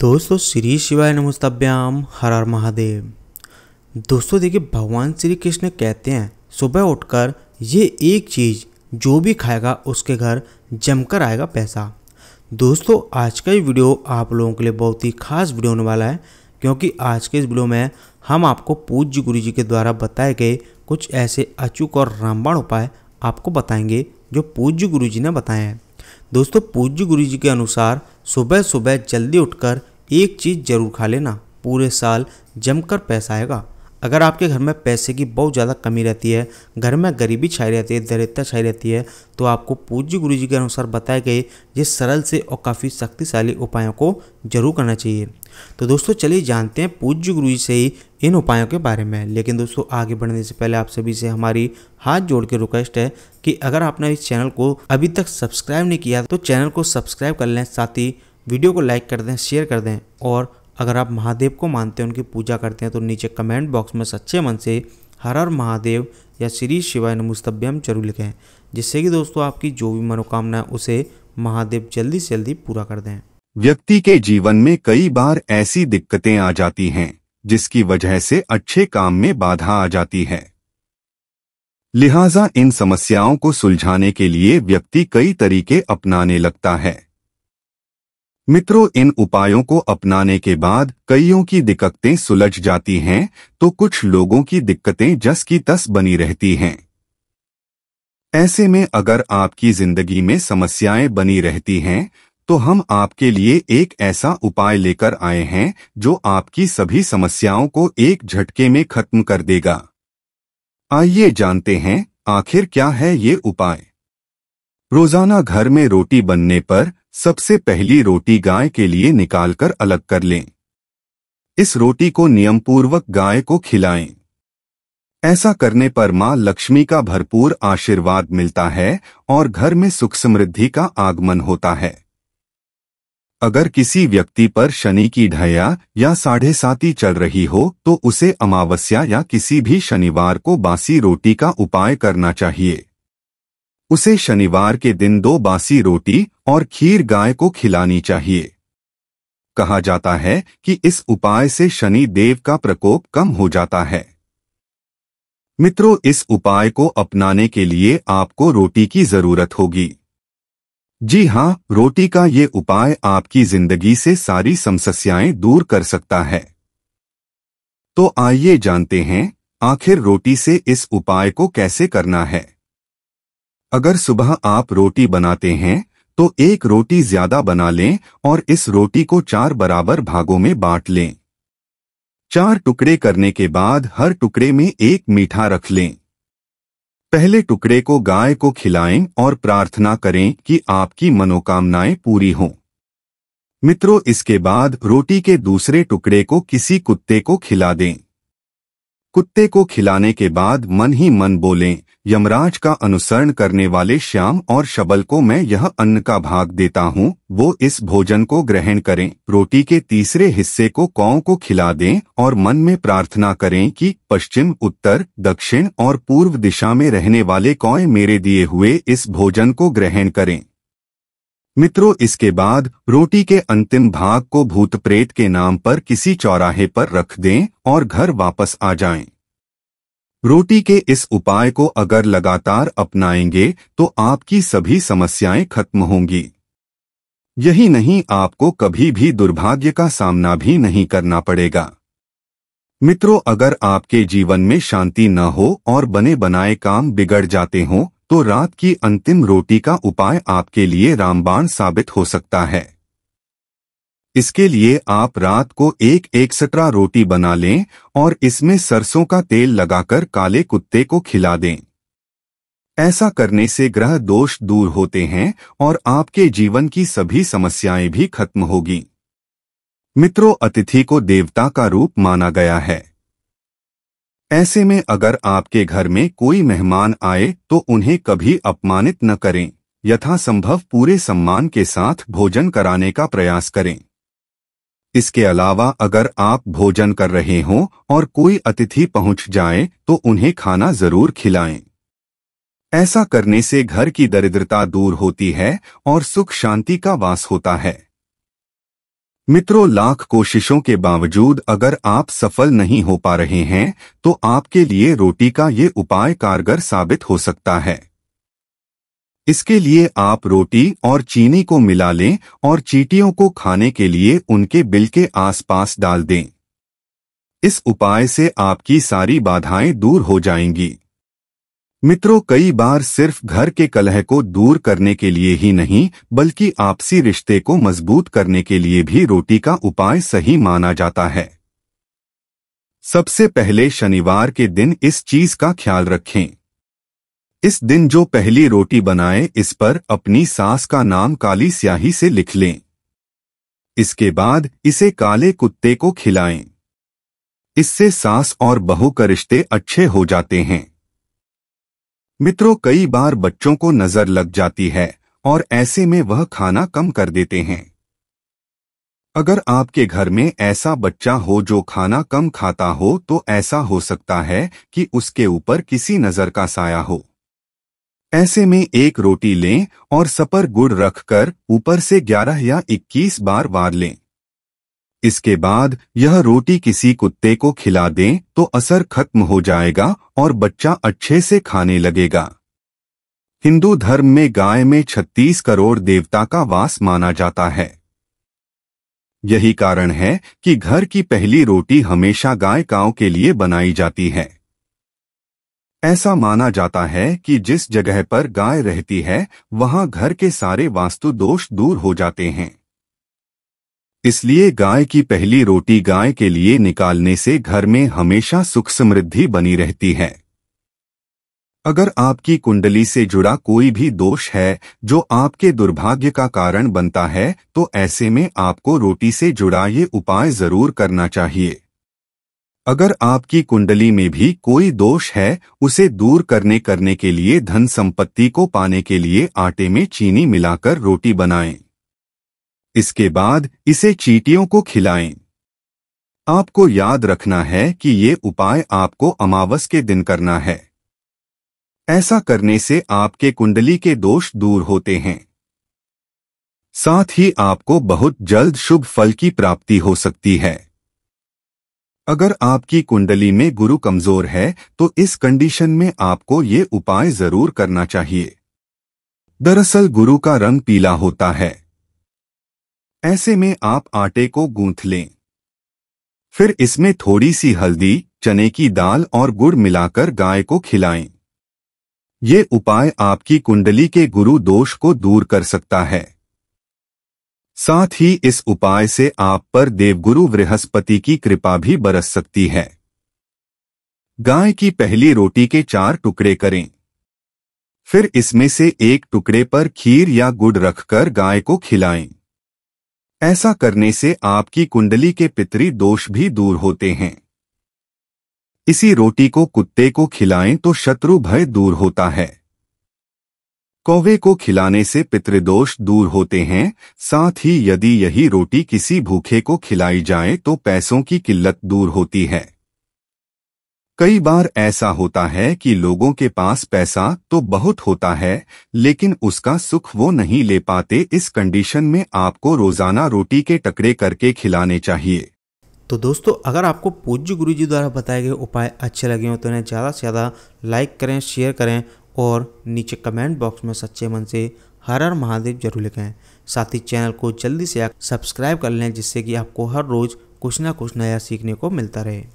दोस्तों श्री शिवाय नमस्ताभ्याम हर हर महादेव दोस्तों देखिए भगवान श्री कृष्ण कहते हैं सुबह उठकर ये एक चीज़ जो भी खाएगा उसके घर जमकर आएगा पैसा दोस्तों आज का ये वीडियो आप लोगों के लिए बहुत ही खास वीडियो होने वाला है क्योंकि आज के इस वीडियो में हम आपको पूज्य गुरु जी के द्वारा बताए गए कुछ ऐसे अचूक और रामबाण उपाय आपको बताएंगे जो पूज्य गुरु जी ने बताए हैं दोस्तों पूज्य गुरु जी के अनुसार सुबह सुबह जल्दी उठकर एक चीज़ ज़रूर खा लेना पूरे साल जमकर पैसा आएगा अगर आपके घर में पैसे की बहुत ज़्यादा कमी रहती है घर में गरीबी छाई रहती है दरिद्रता छाई रहती है तो आपको पूज्य गुरु जी के अनुसार बताए गए ये सरल से और काफ़ी शक्तिशाली उपायों को जरूर करना चाहिए तो दोस्तों चलिए जानते हैं पूज्य गुरु जी से ही इन उपायों के बारे में लेकिन दोस्तों आगे बढ़ने से पहले आप सभी से हमारी हाथ जोड़ के रिक्वेस्ट है कि अगर आपने इस चैनल को अभी तक सब्सक्राइब नहीं किया तो चैनल को सब्सक्राइब कर लें साथ ही वीडियो को लाइक कर दें शेयर कर दें और अगर आप महादेव को मानते हैं उनकी पूजा करते हैं तो नीचे कमेंट बॉक्स में सच्चे मन से हर हर महादेव या श्री शिवाय नमुस्तभ्यम जरूर लिखें जिससे कि दोस्तों आपकी जो भी मनोकामना है उसे महादेव जल्दी से जल्दी पूरा कर दें व्यक्ति के जीवन में कई बार ऐसी दिक्कतें आ जाती हैं जिसकी वजह से अच्छे काम में बाधा आ जाती है लिहाजा इन समस्याओं को सुलझाने के लिए व्यक्ति कई तरीके अपनाने लगता है मित्रों इन उपायों को अपनाने के बाद कईयों की दिक्कतें सुलझ जाती हैं तो कुछ लोगों की दिक्कतें जस की तस बनी रहती हैं ऐसे में अगर आपकी जिंदगी में समस्याएं बनी रहती हैं तो हम आपके लिए एक ऐसा उपाय लेकर आए हैं जो आपकी सभी समस्याओं को एक झटके में खत्म कर देगा आइए जानते हैं आखिर क्या है ये उपाय रोजाना घर में रोटी बनने पर सबसे पहली रोटी गाय के लिए निकालकर अलग कर लें इस रोटी को नियमपूर्वक गाय को खिलाएं ऐसा करने पर मां लक्ष्मी का भरपूर आशीर्वाद मिलता है और घर में सुख समृद्धि का आगमन होता है अगर किसी व्यक्ति पर शनि की ढया या साढ़े साती चल रही हो तो उसे अमावस्या या किसी भी शनिवार को बासी रोटी का उपाय करना चाहिए उसे शनिवार के दिन दो बासी रोटी और खीर गाय को खिलानी चाहिए कहा जाता है कि इस उपाय से शनि देव का प्रकोप कम हो जाता है मित्रों इस उपाय को अपनाने के लिए आपको रोटी की जरूरत होगी जी हाँ रोटी का ये उपाय आपकी जिंदगी से सारी समस्याएं दूर कर सकता है तो आइए जानते हैं आखिर रोटी से इस उपाय को कैसे करना है अगर सुबह आप रोटी बनाते हैं तो एक रोटी ज्यादा बना लें और इस रोटी को चार बराबर भागों में बांट लें चार टुकड़े करने के बाद हर टुकड़े में एक मीठा रख लें पहले टुकड़े को गाय को खिलाएं और प्रार्थना करें कि आपकी मनोकामनाएं पूरी हों मित्रों इसके बाद रोटी के दूसरे टुकड़े को किसी कुत्ते को खिला दें कुत्ते को खिलाने के बाद मन ही मन बोलें यमराज का अनुसरण करने वाले श्याम और शबल को मैं यह अन्न का भाग देता हूँ वो इस भोजन को ग्रहण करें रोटी के तीसरे हिस्से को कौ को खिला दें और मन में प्रार्थना करें कि पश्चिम उत्तर दक्षिण और पूर्व दिशा में रहने वाले कौए मेरे दिए हुए इस भोजन को ग्रहण करें मित्रों इसके बाद रोटी के अंतिम भाग को भूत प्रेत के नाम पर किसी चौराहे पर रख दें और घर वापस आ जाएं। रोटी के इस उपाय को अगर लगातार अपनाएंगे तो आपकी सभी समस्याएं खत्म होंगी यही नहीं आपको कभी भी दुर्भाग्य का सामना भी नहीं करना पड़ेगा मित्रों अगर आपके जीवन में शांति न हो और बने बनाए काम बिगड़ जाते हों तो रात की अंतिम रोटी का उपाय आपके लिए रामबाण साबित हो सकता है इसके लिए आप रात को एक एक सटरा रोटी बना लें और इसमें सरसों का तेल लगाकर काले कुत्ते को खिला दें ऐसा करने से ग्रह दोष दूर होते हैं और आपके जीवन की सभी समस्याएं भी खत्म होगी मित्रों अतिथि को देवता का रूप माना गया है ऐसे में अगर आपके घर में कोई मेहमान आए तो उन्हें कभी अपमानित न करें यथासंभव पूरे सम्मान के साथ भोजन कराने का प्रयास करें इसके अलावा अगर आप भोजन कर रहे हों और कोई अतिथि पहुंच जाए तो उन्हें खाना जरूर खिलाएं ऐसा करने से घर की दरिद्रता दूर होती है और सुख शांति का वास होता है मित्रों लाख कोशिशों के बावजूद अगर आप सफल नहीं हो पा रहे हैं तो आपके लिए रोटी का ये उपाय कारगर साबित हो सकता है इसके लिए आप रोटी और चीनी को मिला लें और चीटियों को खाने के लिए उनके बिल के आसपास डाल दें इस उपाय से आपकी सारी बाधाएं दूर हो जाएंगी मित्रों कई बार सिर्फ घर के कलह को दूर करने के लिए ही नहीं बल्कि आपसी रिश्ते को मजबूत करने के लिए भी रोटी का उपाय सही माना जाता है सबसे पहले शनिवार के दिन इस चीज का ख्याल रखें इस दिन जो पहली रोटी बनाए इस पर अपनी सास का नाम काली स्याही से लिख लें इसके बाद इसे काले कुत्ते को खिलाएं इससे सास और बहू का रिश्ते अच्छे हो जाते हैं मित्रों कई बार बच्चों को नजर लग जाती है और ऐसे में वह खाना कम कर देते हैं अगर आपके घर में ऐसा बच्चा हो जो खाना कम खाता हो तो ऐसा हो सकता है कि उसके ऊपर किसी नजर का साया हो ऐसे में एक रोटी लें और सपर गुड़ रखकर ऊपर से 11 या 21 बार वार लें इसके बाद यह रोटी किसी कुत्ते को खिला दें तो असर खत्म हो जाएगा और बच्चा अच्छे से खाने लगेगा हिंदू धर्म में गाय में 36 करोड़ देवता का वास माना जाता है यही कारण है कि घर की पहली रोटी हमेशा गाय काव के लिए बनाई जाती है ऐसा माना जाता है कि जिस जगह पर गाय रहती है वहां घर के सारे वास्तु दोष दूर हो जाते हैं इसलिए गाय की पहली रोटी गाय के लिए निकालने से घर में हमेशा सुख समृद्धि बनी रहती है अगर आपकी कुंडली से जुड़ा कोई भी दोष है जो आपके दुर्भाग्य का कारण बनता है तो ऐसे में आपको रोटी से जुड़ा ये उपाय जरूर करना चाहिए अगर आपकी कुंडली में भी कोई दोष है उसे दूर करने करने के लिए धन संपत्ति को पाने के लिए आटे में चीनी मिलाकर रोटी बनाएं। इसके बाद इसे चीटियों को खिलाएं। आपको याद रखना है कि ये उपाय आपको अमावस के दिन करना है ऐसा करने से आपके कुंडली के दोष दूर होते हैं साथ ही आपको बहुत जल्द शुभ फल की प्राप्ति हो सकती है अगर आपकी कुंडली में गुरु कमजोर है तो इस कंडीशन में आपको ये उपाय जरूर करना चाहिए दरअसल गुरु का रंग पीला होता है ऐसे में आप आटे को गूंथ लें फिर इसमें थोड़ी सी हल्दी चने की दाल और गुड़ मिलाकर गाय को खिलाएं। ये उपाय आपकी कुंडली के गुरु दोष को दूर कर सकता है साथ ही इस उपाय से आप पर देवगुरु बृहस्पति की कृपा भी बरस सकती है गाय की पहली रोटी के चार टुकड़े करें फिर इसमें से एक टुकड़े पर खीर या गुड़ रखकर गाय को खिलाएं। ऐसा करने से आपकी कुंडली के पितरी दोष भी दूर होते हैं इसी रोटी को कुत्ते को खिलाएं तो शत्रु भय दूर होता है कौवे को खिलाने से पितृदोष दूर होते हैं साथ ही यदि यही रोटी किसी भूखे को खिलाई जाए तो पैसों की किल्लत दूर होती है कई बार ऐसा होता है कि लोगों के पास पैसा तो बहुत होता है लेकिन उसका सुख वो नहीं ले पाते इस कंडीशन में आपको रोजाना रोटी के टकरे करके खिलाने चाहिए तो दोस्तों अगर आपको पूज्य गुरुजी द्वारा बताए गए उपाय अच्छे लगे हों तो इन्हें ज़्यादा से ज़्यादा लाइक करें शेयर करें और नीचे कमेंट बॉक्स में सच्चे मन से हर हर महादेव जरूर लिखें साथ ही चैनल को जल्दी से सब्सक्राइब कर लें जिससे कि आपको हर रोज़ कुछ ना कुछ नया सीखने को मिलता रहे